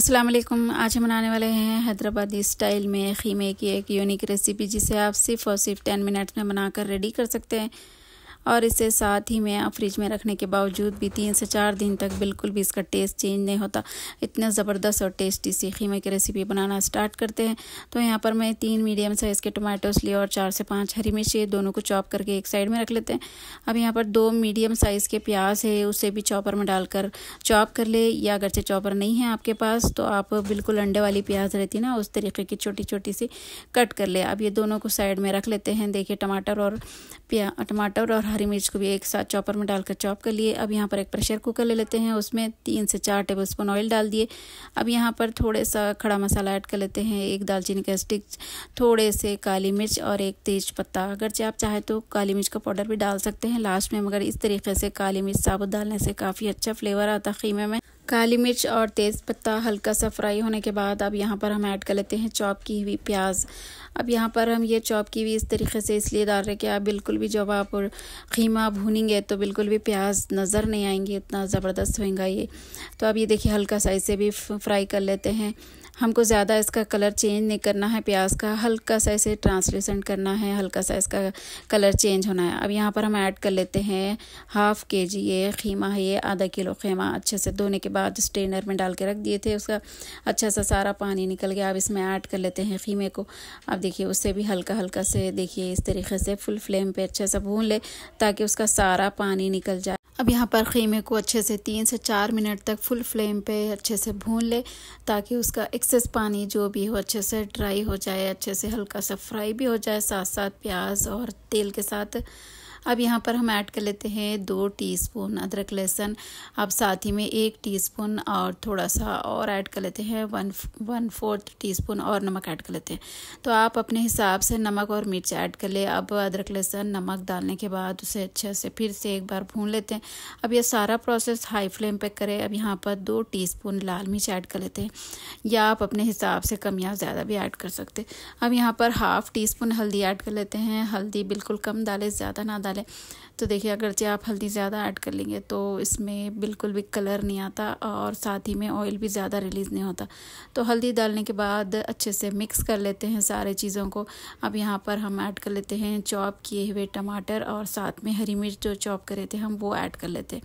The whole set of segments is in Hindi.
अस्सलाम वालेकुम आज हम बनाने वाले हैं हैदराबादी स्टाइल में खीमे की एक यूनिक रेसिपी जिसे आप सिर्फ और सिर्फ टेन मिनट में बनाकर रेडी कर सकते हैं और इसे साथ ही में फ्रिज में रखने के बावजूद भी तीन से चार दिन तक बिल्कुल भी इसका टेस्ट चेंज नहीं होता इतना ज़बरदस्त और टेस्टी सी खीमे की रेसिपी बनाना स्टार्ट करते हैं तो यहाँ पर मैं तीन मीडियम साइज़ के टमाटोस लिए और चार से पाँच हरी मिर्च दोनों को चॉप करके एक साइड में रख लेते हैं अब यहाँ पर दो मीडियम साइज़ के प्याज है उसे भी चॉपर में डालकर चॉप कर ले या अगर से चॉपर नहीं है आपके पास तो आप बिल्कुल अंडे वाली प्याज रहती है ना उस तरीके की छोटी छोटी सी कट कर ले अब ये दोनों को साइड में रख लेते हैं देखिए टमाटर और प्या टमाटर और हरी मिर्च को भी एक साथ चॉपर में डालकर चॉप कर लिए अब यहाँ पर एक प्रेशर कुकर ले लेते हैं उसमें तीन से चार टेबल स्पून ऑयल डाल दिए अब यहाँ पर थोड़े सा खड़ा मसाला ऐड कर लेते हैं एक दालचीनी का स्टिक थोड़े से काली मिर्च और एक तेज पत्ता अगर आप चाहे तो काली मिर्च का पाउडर भी डाल सकते हैं लास्ट में मगर इस तरीके से काली मिर्च साबुत डालने से काफ़ी अच्छा फ्लेवर आता खीमे में काली मिर्च और तेज़ पत्ता हल्का सा फ्राई होने के बाद अब यहाँ पर हम ऐड कर लेते हैं चॉप की हुई प्याज अब यहाँ पर हम ये चॉप की हुई इस तरीके से इसलिए डाल रहे हैं कि आप बिल्कुल भी जब आप खीमा भूनेंगे तो बिल्कुल भी प्याज नज़र नहीं आएंगे इतना ज़बरदस्त होएगा ये तो अब ये देखिए हल्का सा इसे भी फ्राई कर लेते हैं हमको ज़्यादा इसका कलर चेंज नहीं करना है प्याज का हल्का सा इसे ट्रांसलेशन करना है हल्का सा इसका कलर चेंज होना है अब यहाँ पर हम ऐड कर लेते हैं हाफ़ के जी ये खीमा है ये आधा किलो खीमा अच्छे से धोने के बाद स्ट्रेनर में डाल के रख दिए थे उसका अच्छा सा सारा पानी निकल गया अब इसमें ऐड कर लेते हैं खीमे को अब देखिए उससे भी हल्का हल्का से देखिए इस तरीके से फुल फ्लेम पर अच्छा सा भून ले ताकि उसका सारा पानी निकल जाए अब यहाँ पर खीमे को अच्छे से तीन से चार मिनट तक फुल फ्लेम पे अच्छे से भून ले ताकि उसका एक्सेस पानी जो भी हो अच्छे से ड्राई हो जाए अच्छे से हल्का सा फ्राई भी हो जाए साथ साथ प्याज और तेल के साथ अब यहाँ पर हम ऐड कर लेते हैं दो टीस्पून अदरक लहसुन अब साथ ही में एक टीस्पून और थोड़ा सा और ऐड कर लेते हैं वन वन फोर्थ टीस्पून और नमक ऐड कर लेते हैं तो आप अपने हिसाब से नमक और मिर्च ऐड कर ले अब अदरक लहसुन नमक डालने के बाद उसे अच्छे से फिर से एक बार भून लेते हैं अब यह सारा प्रोसेस हाई फ्लेम पर करें अब यहाँ पर दो टी लाल मिर्च ऐड कर लेते हैं या आप अपने हिसाब से कम या ज़्यादा भी ऐड कर सकते अब यहाँ पर हाफ़ टी स्पून हल्दी ऐड कर लेते हैं हल्दी बिल्कुल कम डालें ज़्यादा ना डालें मसाले तो देखिए अगर अगरचे आप हल्दी ज़्यादा ऐड कर लेंगे तो इसमें बिल्कुल भी कलर नहीं आता और साथ ही में ऑयल भी ज़्यादा रिलीज़ नहीं होता तो हल्दी डालने के बाद अच्छे से मिक्स कर लेते हैं सारे चीज़ों को अब यहाँ पर हम ऐड कर लेते हैं चॉप किए हुए टमाटर और साथ में हरी मिर्च जो चॉप करे थे हम वो ऐड कर लेते हैं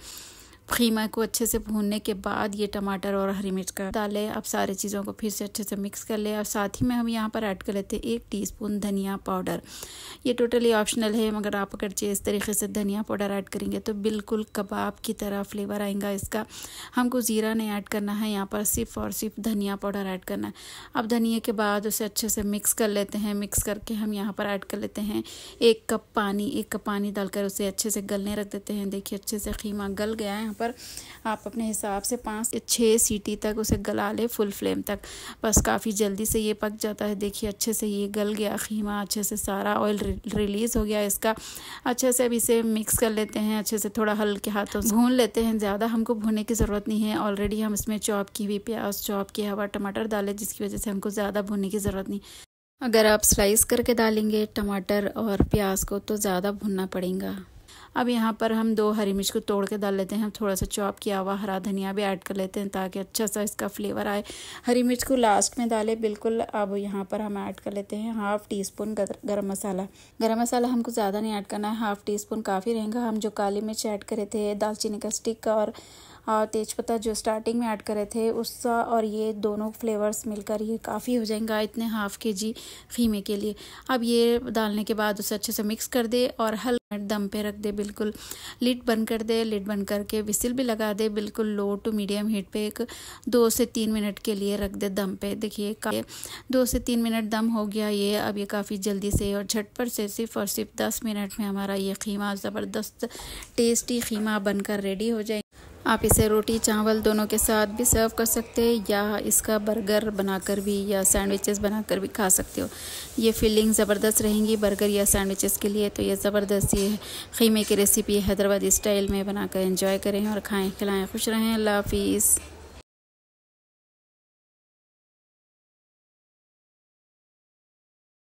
खीमा को अच्छे से भूनने के बाद ये टमाटर और हरी मिर्च का डालें अब सारी चीज़ों को फिर से अच्छे से मिक्स कर लें और साथ ही में हम यहाँ पर ऐड कर लेते हैं एक टीस्पून धनिया पाउडर ये टोटली ऑप्शनल है मगर आप अगर इस तरीके से धनिया पाउडर ऐड करेंगे तो बिल्कुल कबाब की तरह फ्लेवर आएगा इसका हमको ज़ीरा नहीं ऐड करना है यहाँ पर सिर्फ और सिर्फ धनिया पाउडर ऐड करना है अब धनिया के बाद उसे अच्छे से मिक्स कर लेते हैं मिक्स करके हम यहाँ पर ऐड कर लेते हैं एक कप पानी एक कप पानी डालकर उसे अच्छे से गलने रख देते हैं देखिए अच्छे से खीमा गल गया है पर आप अपने हिसाब से पाँच से छः सीटी तक उसे गला ले फुल फ्लेम तक बस काफ़ी जल्दी से ये पक जाता है देखिए अच्छे से ये गल गया खीमा अच्छे से सारा ऑयल रिलीज़ हो गया इसका अच्छे से अब इसे मिक्स कर लेते हैं अच्छे से थोड़ा हल्के हाथों से भून लेते हैं ज़्यादा हमको भूनने की ज़रूरत नहीं है ऑलरेडी हम इसमें चॉप की हुई प्याज चॉप की हवा टमाटर डाले जिसकी वजह से हमको ज़्यादा भूनने की ज़रूरत नहीं अगर आप स्लाइस करके डालेंगे टमाटर और प्याज को तो ज़्यादा भुनना पड़ेगा अब यहाँ पर हम दो हरी मिर्च को तोड़ के डाल लेते हैं हम थोड़ा सा चॉप किया हुआ हरा धनिया भी ऐड कर लेते हैं ताकि अच्छा सा इसका फ्लेवर आए हरी मिर्च को लास्ट में डालें बिल्कुल अब यहाँ पर हम ऐड कर लेते हैं हाफ़ टी स्पून गर्म मसाला गर्म मसाला हमको ज़्यादा नहीं ऐड करना है हाफ़ टी स्पून काफ़ी रहेगा हम जो काली मिर्च ऐड करे थे दालचीनी का स्टिक और और तेज़पत्ता जो स्टार्टिंग में ऐड करे थे उसका और ये दोनों फ्लेवर्स मिलकर ही काफ़ी हो जाएगा इतने हाफ़ के जी खीमे के लिए अब ये डालने के बाद उसे अच्छे से मिक्स कर दे और हल्का दम पे रख दे बिल्कुल लिड बंद कर दे लिड बंद करके विसिल भी लगा दे बिल्कुल लो टू मीडियम हीट पे एक दो से तीन मिनट के लिए रख दे दम पे देखिए दो से तीन मिनट दम हो गया ये अब ये काफ़ी जल्दी से और झटपट से सिर्फ और सिर्फ दस मिनट में हमारा ये खीमा ज़बरदस्त टेस्टी खीमा बनकर रेडी हो जाए आप इसे रोटी चावल दोनों के साथ भी सर्व कर सकते हैं या इसका बर्गर बनाकर भी या सैंडविचेस बनाकर भी खा सकते हो ये फीलिंग ज़बरदस्त रहेंगी बर्गर या सैंडविचेस के लिए तो ये ज़बरदस्त ये खीमे की रेसिपी हैदराबादी स्टाइल में बनाकर एंजॉय करें और खाएँ खिलाएं खुश रहें अल्लाह हाफिज़